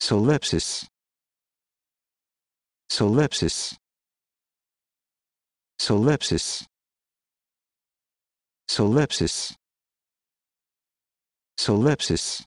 Solipsis. Solipsis. Solipsis. Solipsis. Solipsis.